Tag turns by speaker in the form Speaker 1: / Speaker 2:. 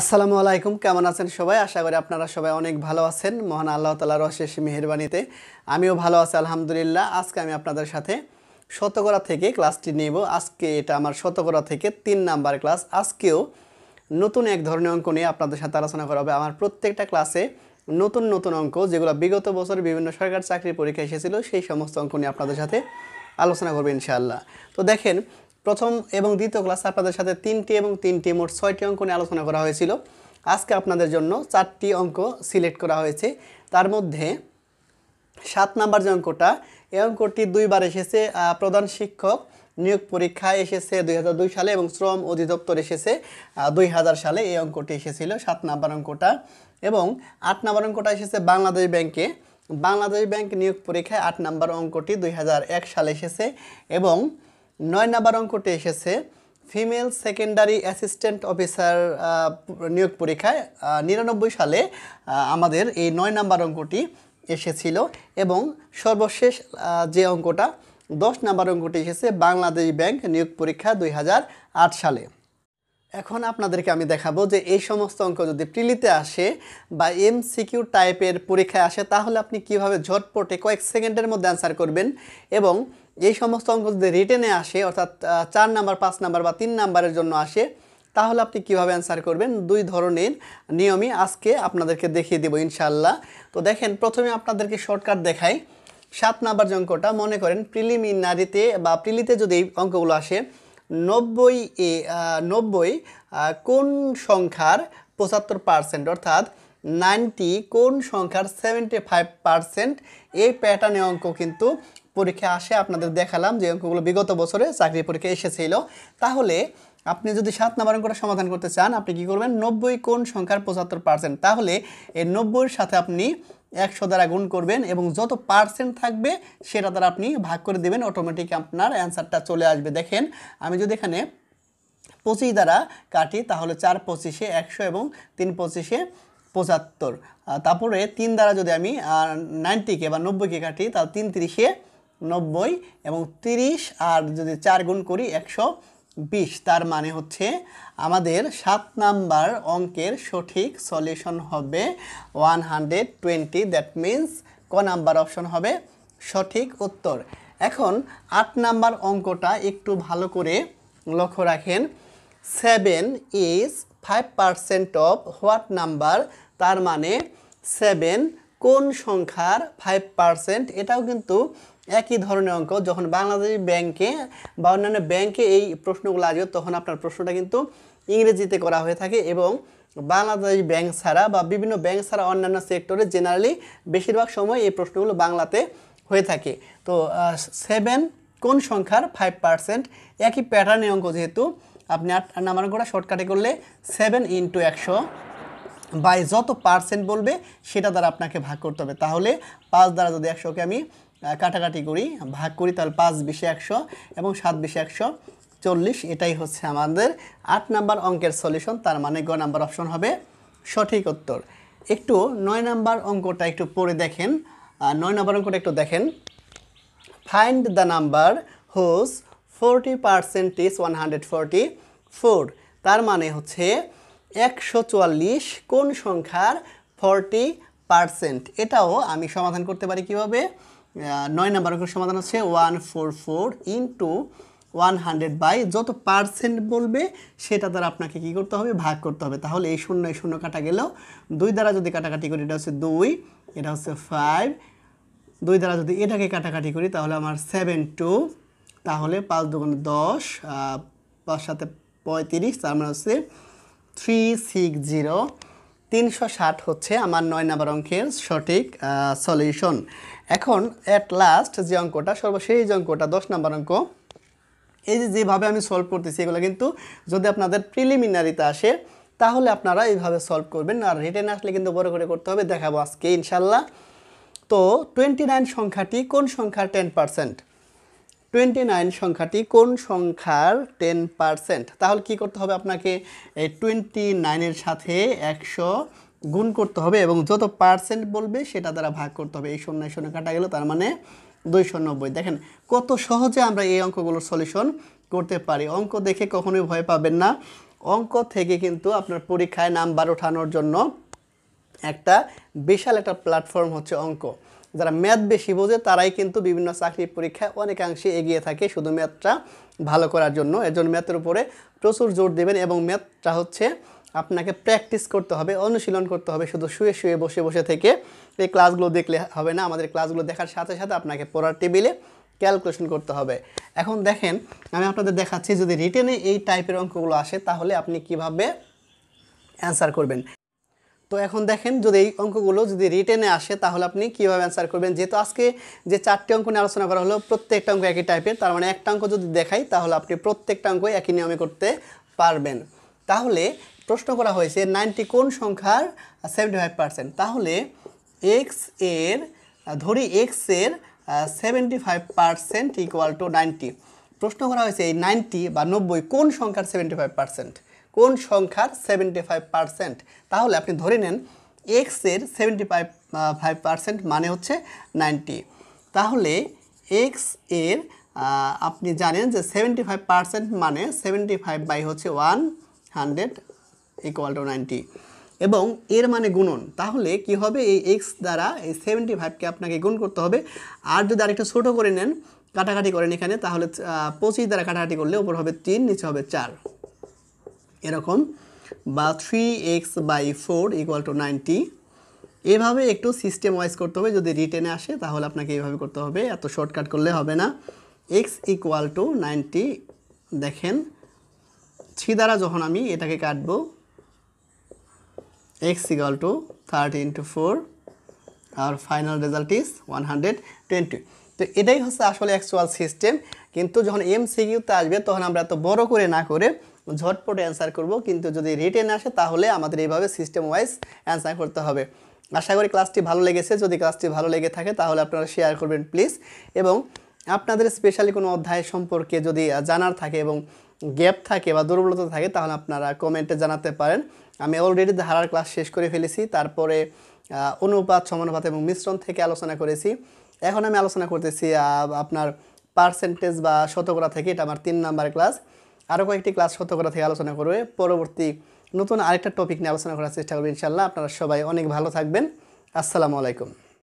Speaker 1: আসসালামু আলাইকুম কেমন আছেন সবাই আশা করি আপনারা সবাই অনেক ভালো আছেন মহান আল্লাহ তালার অশেষ মেহরবানিতে আমিও ভালো আছি আলহামদুলিল্লাহ আজকে আমি আপনাদের সাথে শতকরা থেকে ক্লাসটি নেব আজকে এটা আমার শতকরা থেকে তিন নাম্বার ক্লাস আজকেও নতুন এক ধরনের অঙ্ক নিয়ে আপনাদের সাথে আলোচনা করা হবে আমার প্রত্যেকটা ক্লাসে নতুন নতুন অঙ্ক যেগুলো বিগত বছর বিভিন্ন সরকার চাকরি পরীক্ষা এসেছিল সেই সমস্ত অঙ্ক নিয়ে আপনাদের সাথে আলোচনা করবে ইনশাআল্লাহ তো দেখেন প্রথম এবং দ্বিতীয় ক্লাস আপনাদের সাথে তিনটি এবং তিনটি মোট ছয়টি অঙ্ক নিয়ে আলোচনা করা হয়েছিল আজকে আপনাদের জন্য চারটি অঙ্ক সিলেক্ট করা হয়েছে তার মধ্যে সাত নাম্বার যে অঙ্কটা এই অঙ্কটি দুইবার এসেছে প্রধান শিক্ষক নিয়োগ পরীক্ষায় এসেছে দুই সালে এবং শ্রম অধিদপ্তর এসেছে দুই সালে এই অঙ্কটি এসেছিল সাত নাম্বার অঙ্কটা এবং আট নাম্বার অঙ্কটা এসেছে বাংলাদেশ ব্যাংকে বাংলাদেশ ব্যাংক নিয়োগ পরীক্ষায় আট নাম্বার অঙ্কটি দুই সালে এসেছে এবং নয় নাম্বার অঙ্কটি এসেছে ফিমেল সেকেন্ডারি অ্যাসিস্ট্যান্ট অফিসার নিয়োগ পরীক্ষায় নিরানব্বই সালে আমাদের এই নয় নাম্বার অঙ্কটি এসেছিল এবং সর্বশেষ যে অঙ্কটা দশ নাম্বার অঙ্কটি এসেছে বাংলাদেশ ব্যাংক নিয়োগ পরীক্ষা দুই সালে এখন আপনাদেরকে আমি দেখাবো যে এই সমস্ত অঙ্ক যদি প্রিলিতে আসে বা এম সিকিউ টাইপের পরীক্ষায় আসে তাহলে আপনি কিভাবে ঝটপটে কয়েক সেকেন্ডের মধ্যে অ্যান্সার করবেন এবং এই সমস্ত অঙ্ক যদি রিটেনে আসে অর্থাৎ চার নাম্বার পাঁচ নাম্বার বা তিন নাম্বারের জন্য আসে তাহলে আপনি কিভাবে অ্যান্সার করবেন দুই ধরনের নিয়মই আজকে আপনাদেরকে দেখিয়ে দেব ইনশাল্লাহ তো দেখেন প্রথমে আপনাদেরকে শর্টকাট দেখাই সাত নাম্বার যে অঙ্কটা মনে করেন প্রিলিমিনারিতে বা প্রিলিতে যদি এই অঙ্কগুলো আসে নব্বই এ নব্বই কোন সংখ্যার পঁচাত্তর পারসেন্ট অর্থাৎ নাইনটি কোন সংখ্যার সেভেন্টি ফাইভ পারসেন্ট এই প্যাটার্নে অঙ্ক কিন্তু পরীক্ষা আসে আপনাদের দেখালাম যে অঙ্কগুলো বিগত বছরে চাকরি পরীক্ষা এসেছিল তাহলে আপনি যদি সাত নাম্বার অঙ্কটা সমাধান করতে চান আপনি কি করবেন নব্বই কোন সংখ্যার পঁচাত্তর পার্সেন্ট তাহলে এই নব্বইয়ের সাথে আপনি একশো দ্বারা গুণ করবেন এবং যত পার্সেন্ট থাকবে সেটা দ্বারা আপনি ভাগ করে দেবেন অটোমেটিক আপনার অ্যান্সারটা চলে আসবে দেখেন আমি যদি এখানে পঁচিশ দ্বারা কাটি তাহলে চার পঁচিশে একশো এবং তিন পঁচিশে পঁচাত্তর তারপরে তিন দ্বারা যদি আমি নাইনটিকে বা নব্বইকে কাটি তাহলে তিন তিরিশে নব্বই এবং তিরিশ আর যদি চার গুণ করি একশো বিশ তার মানে হচ্ছে আমাদের সাত নাম্বার অঙ্কের সঠিক সলিউশন হবে one hundred twenty that means ক নাম্বার অপশন হবে সঠিক উত্তর এখন আট নাম্বার অঙ্কটা একটু ভালো করে লক্ষ্য রাখেন seven is five percent of what number তার মানে সেভেন কোন সংখ্যার ফাইভ পার্সেন্ট এটাও কিন্তু একই ধরনের অঙ্ক যখন বাংলাদেশ ব্যাংকে বা অন্যান্য ব্যাংকে এই প্রশ্নগুলো আসবে তখন আপনার প্রশ্নটা কিন্তু ইংরেজিতে করা হয়ে থাকে এবং বাংলাদেশ ব্যাংক ছাড়া বা বিভিন্ন ব্যাংক ছাড়া অন্যান্য সেক্টরে জেনারেলি বেশিরভাগ সময় এই প্রশ্নগুলো বাংলাতে হয়ে থাকে তো সেভেন কোন সংখ্যার ফাইভ পার্সেন্ট একই প্যাটার্নের অঙ্ক যেহেতু আপনি আট নাম্বার অঙ্কটা শর্টকাটে করলে সেভেন ইন্টু একশো বাই যত পার্সেন্ট বলবে সেটা দ্বারা আপনাকে ভাগ করতে হবে তাহলে পাঁচ দ্বারা যদি একশোকে আমি কাটাকাটি করি ভাগ করি তাহলে পাঁচ বিশে একশো এবং সাত বিশে একশো চল্লিশ এটাই হচ্ছে আমাদের আট নাম্বার অঙ্কের সলিউশন তার মানে গ নাম্বার অপশন হবে সঠিক উত্তর একটু নয় নাম্বার অঙ্কটা একটু পড়ে দেখেন নয় নাম্বার অঙ্কটা একটু দেখেন find the number whose forty percent is one hundred forty four তার মানে হচ্ছে একশো চুয়াল্লিশ কোন সংখ্যার ফর্টি পারসেন্ট এটাও আমি সমাধান করতে পারি কীভাবে নয় নাম্বার অঙ্কের সমাধান হচ্ছে one four four into one hundred by যত পার্সেন্ট বলবে সেটা দ্বারা আপনাকে কি করতে হবে ভাগ করতে হবে তাহলে এই শূন্য এই শূন্য কাটা গেল দুই দ্বারা যদি কাটাকাটি করি এটা হচ্ছে দুই এটা হচ্ছে ফাইভ দুই দ্বারা যদি এটাকে কাটাকাটি করি তাহলে আমার সেভেন টু তাহলে পাঁচ দুগুণ দশ পাঁচ সাথে পঁয়ত্রিশ তার মানে হচ্ছে থ্রি সিক্স জিরো তিনশো ষাট হচ্ছে আমার নয় নম্বর অঙ্কের সঠিক সলিউশন এখন অ্যাট লাস্ট যে অঙ্কটা সর্বশেষ অঙ্কটা দশ নম্বর অঙ্ক এই যে যেভাবে আমি সলভ করতেছি এগুলো কিন্তু যদি আপনাদের প্রিলিমিনারিতে আসে তাহলে আপনারা এইভাবে সলভ করবেন আর রিটেন আসলে কিন্তু বড় করে করতে হবে দেখাবো আজকে ইনশাল্লাহ তো টোয়েন্টি নাইন সংখ্যাটি কোন সংখ্যার টেন পারসেন্ট টোয়েন্টি নাইন সংখ্যাটি কোন সংখ্যার টেন পারসেন্ট তাহলে কি করতে হবে আপনাকে এই টোয়েন্টি নাইনের সাথে একশো গুণ করতে হবে এবং যত পার্সেন্ট বলবে সেটা দ্বারা ভাগ করতে হবে এই শূন্য শূন্য কাটা গেল তার মানে দুইশো নব্বই দেখেন কত সহজে আমরা এই অঙ্কগুলোর সলিউশন করতে পারি অঙ্ক দেখে কখনোই ভয় পাবেন না অঙ্ক থেকে কিন্তু আপনার পরীক্ষায় নাম্বার ওঠানোর জন্য একটা বিশাল একটা প্ল্যাটফর্ম হচ্ছে অঙ্ক যারা ম্যাথ বেশি বোঝে তারাই কিন্তু বিভিন্ন চাকরির পরীক্ষায় অনেকাংশে এগিয়ে থাকে শুধু ম্যাথটা ভালো করার জন্য এর জন্য ম্যাথের উপরে প্রচুর জোর দেবেন এবং ম্যাথটা হচ্ছে আপনাকে প্র্যাকটিস করতে হবে অনুশীলন করতে হবে শুধু শুয়ে শুয়ে বসে বসে থেকে এই ক্লাসগুলো দেখলে হবে না আমাদের ক্লাসগুলো দেখার সাথে সাথে আপনাকে পড়ার টেবিলে ক্যালকুলেশন করতে হবে এখন দেখেন আমি আপনাদের দেখাচ্ছি যদি রিটেনে এই টাইপের অঙ্কগুলো আসে তাহলে আপনি কিভাবে অ্যান্সার করবেন তো এখন দেখেন যদি এই অঙ্কগুলো যদি রিটেনে আসে তাহলে আপনি কীভাবে অ্যান্সার করবেন যেহেতু আজকে যে চারটি অঙ্ক নিয়ে আলোচনা করা হলো প্রত্যেকটা অঙ্ক একই টাইপের তার মানে একটা অঙ্ক যদি দেখাই তাহলে আপনি প্রত্যেকটা অঙ্ক একই নিয়মে করতে পারবেন তাহলে প্রশ্ন করা হয়েছে নাইনটি কোন সংখ্যার সেভেন্টি ফাইভ পার্সেন্ট তাহলে এক্স এর ধরি এক্স এর seventy five percent equal to ninety প্রশ্ন করা হয়েছে এই নাইনটি বা নব্বই কোন সংখ্যার সেভেন্টি ফাইভ পার্সেন্ট কোন সংখ্যার সেভেন্টি ফাইভ পারসেন্ট তাহলে আপনি ধরে নেন এক্সের সেভেন্টি ফাইভ ফাইভ পারসেন্ট মানে হচ্ছে নাইনটি তাহলে এক্স এর আপনি জানেন যে সেভেন্টি ফাইভ পারসেন্ট মানে সেভেন্টি ফাইভ বাই হচ্ছে one hundred equal to ninety এবং এর মানে গুণন তাহলে কি হবে এই এক্স দ্বারা এই সেভেন্টি ফাইভকে আপনাকে গুণ করতে হবে আর যদি আরেকটা ছোটো করে নেন কাটাকাটি করেন এখানে তাহলে পঁচিশ দ্বারা কাটাকাটি করলে উপর হবে তিন নিচে হবে চার এরকম বা three x by four equal to ninety এভাবে একটু সিস্টেম ওয়াইজ করতে হবে যদি রিটেনে আসে তাহলে আপনাকে এইভাবে করতে হবে এত শর্টকাট করলে হবে না এক্স ইকুয়াল টু নাইনটি দেখেন থ্রি দ্বারা যখন আমি এটাকে কাটবো x equal to thirty into four আর final result is one hundred twenty তো এটাই হচ্ছে আসলে অ্যাকচুয়াল সিস্টেম কিন্তু যখন এম সিকিউতে আসবে তখন আমরা এত বড় করে না করে ঝটপট অ্যান্সার করব কিন্তু যদি রিটেন আসে তাহলে আমাদের এইভাবে সিস্টেম ওয়াইজ অ্যান্সার করতে হবে আশা করি ক্লাসটি ভালো লেগেছে যদি ক্লাসটি ভালো লেগে থাকে তাহলে আপনারা শেয়ার করবেন প্লিজ এবং আপনাদের স্পেশালি কোনো অধ্যায় সম্পর্কে যদি জানার থাকে এবং গ্যাপ থাকে বা দুর্বলতা থাকে তাহলে আপনারা কমেন্টে জানাতে পারেন আমি অলরেডি ধারার ক্লাস শেষ করে ফেলেছি তারপরে অনুপাত সমানুপাত এবং মিশ্রণ থেকে আলোচনা করেছি এখন আমি আলোচনা করতেছি আপনার পার্সেন্টেজ বা শতকরা থেকে এটা আমার তিন নাম্বার ক্লাস আরও কয়েকটি ক্লাস করা থেকে আলোচনা করবে পরবর্তী নতুন আরেকটা টপিক নিয়ে আলোচনা করার চেষ্টা করবো ইনশাল্লাহ আপনারা সবাই অনেক ভালো থাকবেন আসসালামু আলাইকুম